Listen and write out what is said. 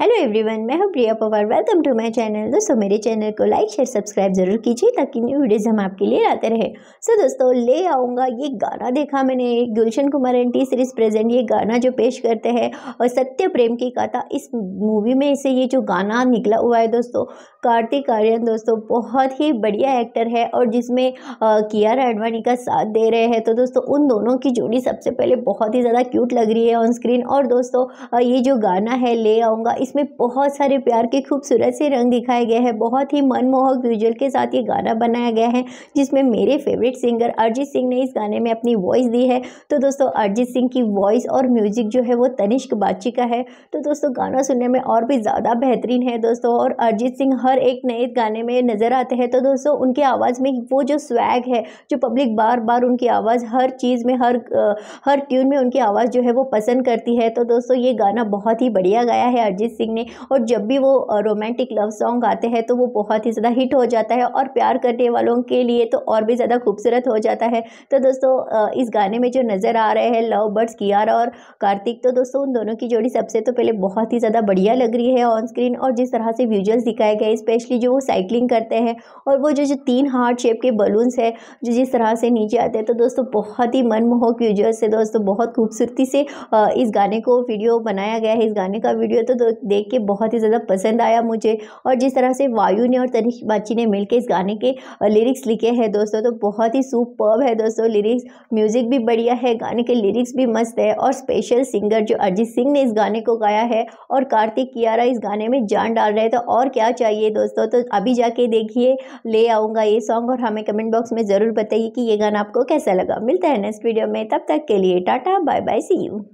hello everyone मैं हूं Priya Pawar welcome to my channel दोस्तों मेरे चैनल को लाइक शेयर सब्सक्राइब जरूर कीजिए ताकि न्यू वीडियोज़ हम आपके लिए लाते रहे सो so, दोस्तों ले आऊँगा ये गाना देखा मैंने Gulshan Kumar and T series present ये गाना जो पेश करते हैं और सत्य प्रेम की कथा इस मूवी में से ये जो गाना निकला हुआ है दोस्तों कार्तिक आर्यन दोस्तों बहुत ही बढ़िया एक्टर है और जिसमें किया आडवाणी का साथ दे रहे हैं तो दोस्तों उन दोनों की जोड़ी सबसे पहले बहुत ही ज़्यादा क्यूट लग रही है ऑन स्क्रीन और दोस्तों ये जो गाना है ले आऊँगा इसमें बहुत सारे प्यार के खूबसूरत से रंग दिखाए गए हैं बहुत ही मनमोहक विजुअल के साथ ये गाना बनाया गया है जिसमें मेरे फेवरेट सिंगर अरिजीत सिंह ने इस गाने में अपनी वॉइस दी है तो दोस्तों अरिजीत सिंह की वॉइस और म्यूज़िक जो है वो तनिष्क बाची का है तो दोस्तों गाना सुनने में और भी ज़्यादा बेहतरीन है दोस्तों और अरिजीत सिंह हर एक नए गाने में नज़र आते हैं तो दोस्तों उनकी आवाज़ में वो जो स्वैग है जो पब्लिक बार बार उनकी आवाज़ हर चीज़ में हर हर ट्यून में उनकी आवाज़ जो है वो पसंद करती है तो दोस्तों ये गाना बहुत ही बढ़िया गाया है अरिजीत सिंह ने और जब भी वो रोमांटिक लव सॉन्ग आते हैं तो वो बहुत ही ज़्यादा हिट हो जाता है और प्यार करने वालों के लिए तो और भी ज़्यादा खूबसूरत हो जाता है तो दोस्तों इस गाने में जो नज़र आ रहे हैं लव बर्ड्स कियारा और कार्तिक तो दोस्तों उन दोनों की जोड़ी सबसे तो पहले बहुत ही ज़्यादा बढ़िया लग रही है ऑन स्क्रीन और जिस तरह से विजुअल्स दिखाए गए स्पेशली जो वो साइकिलिंग करते हैं और वो जो जो तीन हार्ट शेप के बलून्स हैं जो जिस तरह से नीचे आते हैं तो दोस्तों बहुत ही मनमोहक व्यूजल्स है दोस्तों बहुत खूबसूरती से इस गाने को वीडियो बनाया गया है इस गाने का वीडियो तो देख के बहुत ही ज़्यादा पसंद आया मुझे और जिस तरह से वायु ने और तनिष बाची ने मिलकर इस गाने के लिरिक्स लिखे हैं दोस्तों तो बहुत ही सुपर्ब है दोस्तों लिरिक्स म्यूज़िक भी बढ़िया है गाने के लिरिक्स भी मस्त है और स्पेशल सिंगर जो अरिजीत सिंह ने इस गाने को गाया है और कार्तिक कियारा इस गाने में जान डाल रहे तो और क्या चाहिए दोस्तों तो अभी जाके देखिए ले आऊँगा ये सॉन्ग और हमें कमेंट बॉक्स में ज़रूर बताइए कि ये गाना आपको कैसा लगा मिलता है नेक्स्ट वीडियो में तब तक के लिए tata bye bye see you